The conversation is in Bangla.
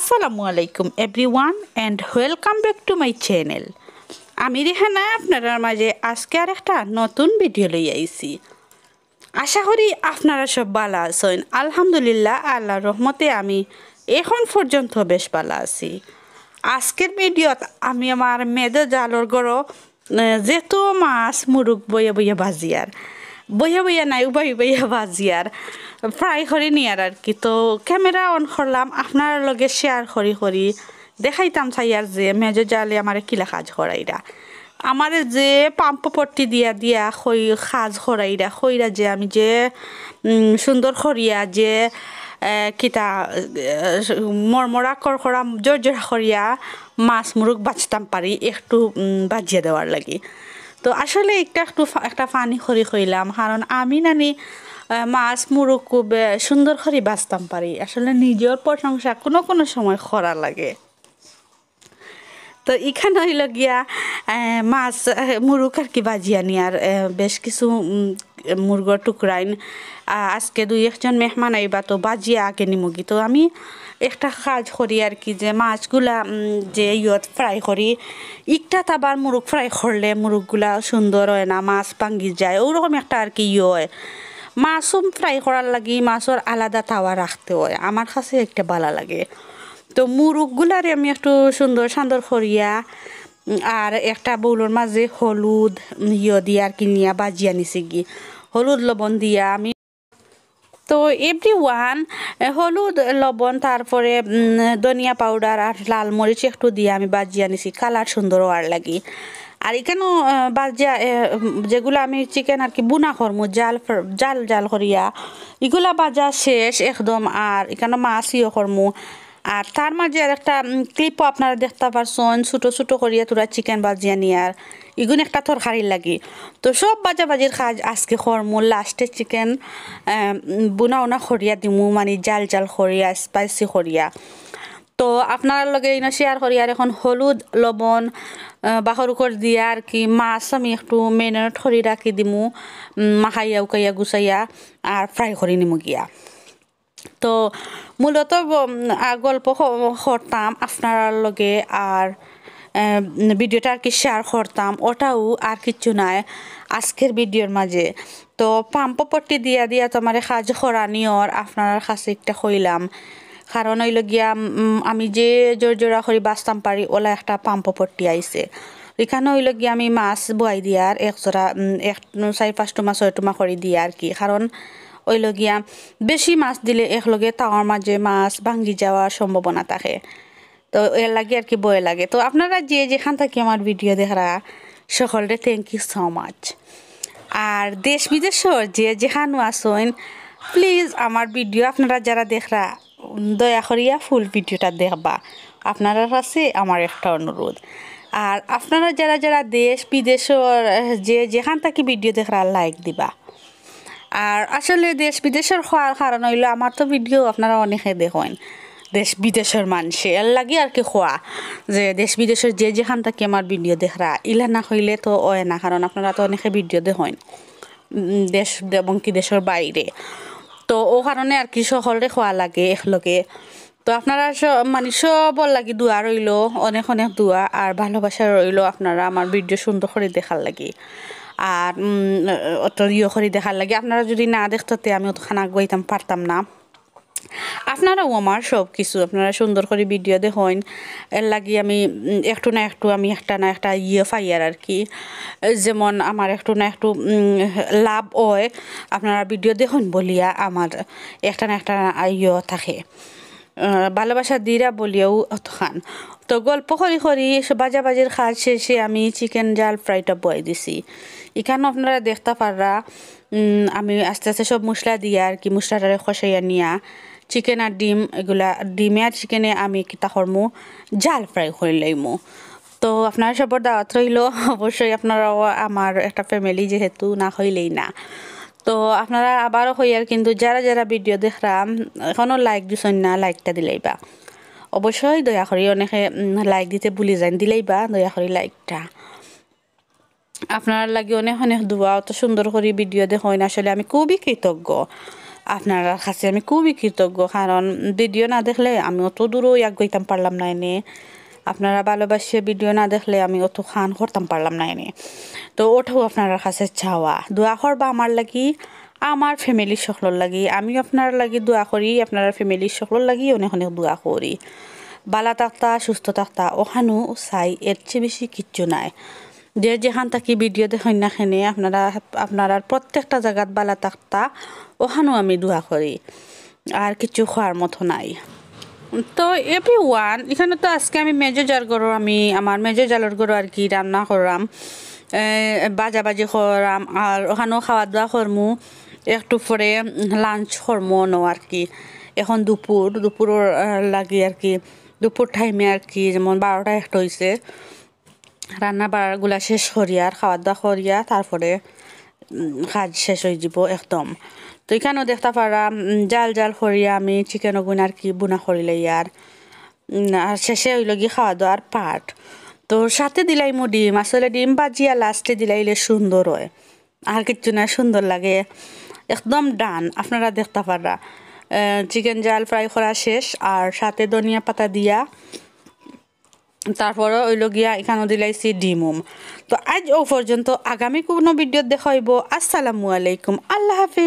আসসালামু আলাইকুম everyone and welcome back to my channel আমি রেহানা আপনারা মাঝে আজকে আর একটা নতুন ভিডিও লই আইছি আশা করি আপনারা সব ভালো আছেন আলহামদুলিল্লাহ আল্লাহ রহমতে আমি এখন পর্যন্ত বেশ ভালো আছি আজকের ভিডিওত আমি আমার মেদ জালর গড় যেহেতু মাছ মুরুক বইয়ে বইয়ে বাজিয়ার বইয়া বইয়া নাই উবাই বইয়া বাজি আর ফ্রাই করি নি আর কি তো ক্যামেরা অন করলাম আপনার লগে শেয়ার করি করি দেখাইতাম চাই আর যে মেজো জালে আমার কিলা কাজ করাইরা আমার যে পাম্প পট্টি দিয়া দিয়া খই সাজ খরাইরা খইরা যে আমি যে সুন্দর খরিয়া যে কিতা মরমরা করকরা জর্জরা খরিয়া মাছ মুরুক বাঁচতাম পারি একটু বাজিয়ে দেওয়ার লাগে তো আসলে একটা একটু একটা ফানি খরি হইলাম কারণ আমি নানি মাছ মুরুক খুব সুন্দর খরি বাঁচতাম পারি আসলে নিজের প্রশংসা কোনো কোনো সময় খরা লাগে তো এখানে হইল গিয়া মাছ মুরুক আর কি বাজিয়া আর বেশ কিছু মুরগর টুকরাইন আজকে দুই একজন মেহমান আইবা তো বাজিয়া আগে নিমুগি তো আমি একটা কাজ করি আর কি যে মাছগুলা যে ইয়ত ফ্রাই করি ইকটা তাবার মুরগ ফ্রাই করলে মুরগগুলা সুন্দর হয় না মাছ পাঙ্গি যায় ওরকম একটা আর কি ইয় হয় মাছও ফ্রাই করার লাগে মাছের আলাদা তাওয়া রাখতে হয় আমার কাছে একটা ভালো লাগে তো মুরগগুলারে আমি একটু সুন্দর সুন্দর করিয়া আর একটা বৌলোর মাঝে হলুদ ইয় দিয়ে আর কি নিয়ে বাজিয়া নিছি গিয়ে হলুদ লবণ দিয়া আমি তো এভরি ওয়ান হলুদ লবণ তারপরে ধনিয়া পাউডার আর লাল মরিচ একটু দিয়ে আমি বাজিয়া আনিছি কালার সুন্দর হওয়ার লাগি আর এখানেও বাজিয়া যেগুলো আমি চিকেন আর কি বুনা করমু জাল জাল জাল করিয়া এগুলা বাজা শেষ একদম আর এখানে মাছ ইয়ে করমু আর তার মাঝে আর একটা ক্লিপও আপনারা দেখতে পারছেন ছোটো ছোটো করিয়া তোরা চিকেন বাজিয়া নিয়ার এগুন একটা তরকারি লাগে তো সব বাজা বাজির কাজ আজকে খরমুল লাস্টে চিকেন বোনা উনা খরিয়া দিমু মানে জাল জাল খরিয়া স্পাইসি খরিয়া তো আপনার লগে ইনো শেয়ার করি আর এখন হলুদ লবণ বাহর উপর দিয়া আর কি মাছ আমি একটু মেরিনেট করে রাখি দিমু মাখাইয়া উকাইয়া গুছাইয়া আর ফ্রাই করে নিমু গিয়া তো মূলত গল্প করতাম আপনার লগে আর ভিডিওটা আর কি শেয়ার করতাম ওটাও আর কিছু নাই আজকের ভিডিওর মাঝে তো পাম্পপট্টি দিয়া দিয়া তোমার কাজ করানিওর আপনার কাছে একটা হইলাম কারণ হইল গিয়া আমি যে জোর জোড়া করে বাঁচতাম পারি ওলা একটা পাম্পপট্টি আইছে এখানে হইল গিয়া আমি মাছ বয়াই দিয়ার এক জোড়া এক মাছ পাঁচটুমা ছয়টুমা করে দিয়ে আর কি কারণ ওইলগিয়া বেশি মাছ দিলে একলগে তাওয়ার মাঝে মাছ ভাঙ্গি যাওয়ার সম্ভাবনা থাকে তো এর লাগে আর কি বয়ে লাগে তো আপনারা যে যেখান থেকে আমার ভিডিও দেখারা সকলরে থ্যাংক ইউ সো মাচ আর দেশ বিদেশর যে যেখানো আসেন প্লিজ আমার ভিডিও আপনারা যারা দেখরা দয়া করিয়া ফুল ভিডিওটা দেখবা আপনারা কাছে আমার একটা অনুরোধ আর আপনারা যারা যারা দেশ বিদেশর যে যেখান থেকে ভিডিও দেখরা লাইক দিবা আর আসলে দেশ বিদেশের হওয়ার কারণ হইলো আমার তো ভিডিও আপনারা অনেকে দেখেন দেশ বিদেশের মানুষে এর লাগে আর কি খোয়া যে দেশ বিদেশের যে যেখান থাকে আমার ভিডিও দেখরা ইলা না হইলে তো ওয়ে না কারণ আপনারা তো অনেকে ভিডিও দেখেন দেশ এবং কি দেশের বাইরে তো ও কারণে আর কি সকলে খোয়া লাগে একলোকে তো আপনারা মানে সবল লাগে দোয়া রইল অনেক অনেক দোয়া আর ভালোবাসা রইল আপনারা আমার ভিডিও সুন্দর করে দেখার লাগে আর অত ইয়ে করে দেখার লাগে আপনারা যদি না দেখতে আমি অত খানা আগুয়াইতাম পারতাম না আপনারাও আমার সব কিছু আপনারা সুন্দর করে ভিডিও দেখেন এর লাগি আমি একটু না একটু আমি একটা না একটা ইয়ে ফাইয়ার আর কি যেমন আমার একটু না একটু লাভ হয় আপনারা ভিডিও দেখুন বলিয়া আমার একটা না একটা ইয়ে থাকে ভালোবাসা দিরা বলিয়াও খান তো গল্প করি করি বাজাবাজির খাজ শেষে আমি চিকেন জাল ফ্রাইটা বয়ে দিছি এখানে আপনারা দেখতে পাররা আমি আস্তে আস্তে সব মশলা দিয়ে আর কি মশলাটারে খসাইয়া নিয়া চিকেন আর ডিম এগুলা ডিমে আর চিকেনে আমি কিতা হরমু জাল ফ্রাই করে লইমু তো আপনার সব দাওয়াত রইল অবশ্যই আপনারাও আমার একটা ফ্যামিলি যেহেতু না হইলেই না তো আপনারা আবারও হইয়ার কিন্তু যারা যারা ভিডিও দেখলাম এখনও লাইক দিছেন না লাইকটা দিলেই বা অবশ্যই দয়া করে অনেকে লাইক দিতে ভুলে যান দিলেই বা দয়া করে লাইকটা আপনার লাগে অনেক অনেক দোয়া অত সুন্দর করে ভিডিও না আসলে আমি খুবই কৃতজ্ঞ আপনার কাছে আমি খুবই কৃতজ্ঞ কারণ ভিডিও না দেখলে আমি অত দূরও আগাইতাম পারলাম না এনে আপনারা ভালোবাসিয়ে ভিডিও না দেখলে আমি অত খান করতাম পারলাম না এনে তো ওটাও আপনার কাছে চাওয়া দোয়া করবা আমার লাগি আমার ফ্যামিলির সকলের লাগি আমি আপনার লাগি দোয়া করি আপনার ফ্যামিলির সকলের লাগি অনেক অনেক দোয়া করি বালা তাক্তা সুস্থ তাক্তা ওখানো চাই এর চেয়ে বেশি কিচ্ছু নাই যে যেখান থাকি ভিডিও দেখেন না খেনে আপনারা আপনারা প্রত্যেকটা জায়গাত বালা তাক্তা ওখানেও আমি দোয়া করি আর কিছু খোয়ার মতো নাই তো এভরি ওয়ান এখানে তো আজকে আমি মেজো জাল করো আমি আমার মেজো জালের করো আর কি রান্না করলাম বাজাবাজি করাম আর ওখানেও খাওয়া দাওয়া করমু একটু পরে লাঞ্চ হরমোনও আর কি এখন দুপুর দুপুর লাগে আর কি দুপুর টাইমে আর কি যেমন বারোটা একটা হয়েছে রান্না বাড়াগুলা শেষ আর খাওয়া দাওয়া করিয়া তারপরে কাজ শেষ হয়ে যাব একদম তো এখানেও দেখতে পারা জাল জাল করিয়া আমি চিকেন ওগুন আর কি বুনা করিলে ইয়ার আর শেষে হইল গিয়ে খাওয়া দাওয়ার পাট তো সাথে দিলাই মো ডিম আসলে ডিম বাজিয়া লাস্টে দিলাইলে সুন্দর হয় আর কিচ্ছু না সুন্দর লাগে একদম ডান আপনারা দেখতে পাররা চিকেন জাল ফ্রাই করা শেষ আর সাথে ধনিয়া পাতা দিয়া তারপরে ওইল গিয়া এখানে দিলাইছি ডিমুম তো আজ ও পর্যন্ত আগামী কোনো ভিডিও দেখাইব আসসালামু আলাইকুম আল্লাহ হাফিজ